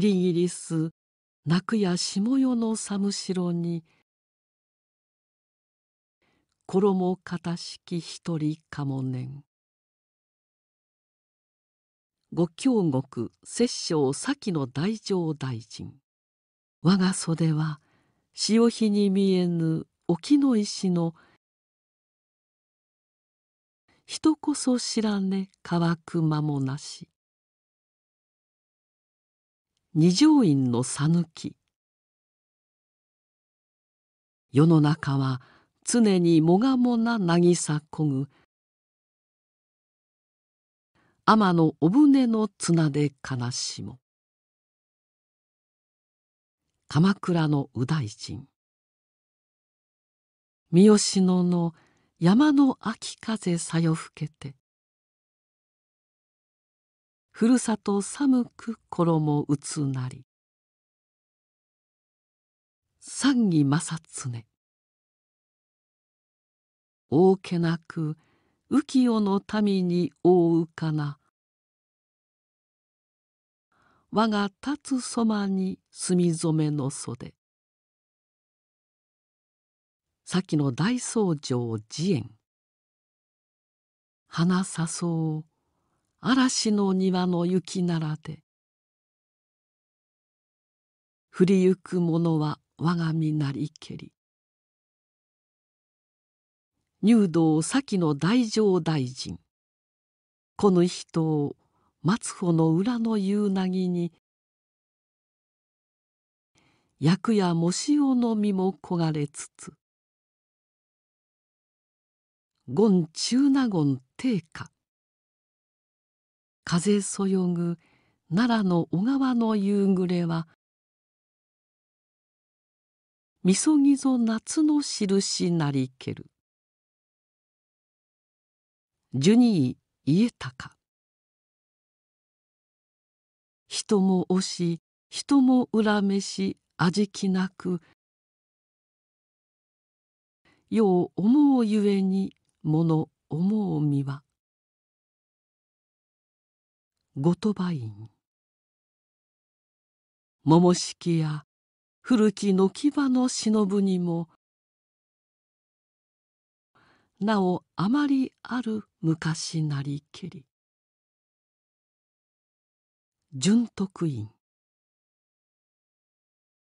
リギリス泣くや下夜の寒城に衣し式一人かもねん五京国摂政先の大乗大臣我が袖は潮干に見えぬ沖の石の人こそ知らね乾く間もなし二条院の讃岐世の中は常にもがもな渚こぐ天のお舟の綱で悲しも鎌倉の右大臣三好野の山の秋風さよふけてふるさと寒く衣打つなり」三義正常大けなく浮世の民に覆うかな我が立つそまに墨染めの袖先の大僧正寺円。花誘う嵐の庭の雪ならで降りゆく者は我が身なりけり入道先の大乗大臣この人を松穂の裏の夕なぎに薬や藻塩の実も焦がれつつ「権中納言定家風そよぐ奈良の小川の夕暮れは「みそぎぞ夏のしるしなりける」ジュニー家高人も惜し人も恨めし味気なくよう思うゆえにもの思うみは後鳥羽院桃敷や古き軒場の忍ぶにもなおあまりある昔なりけり純徳院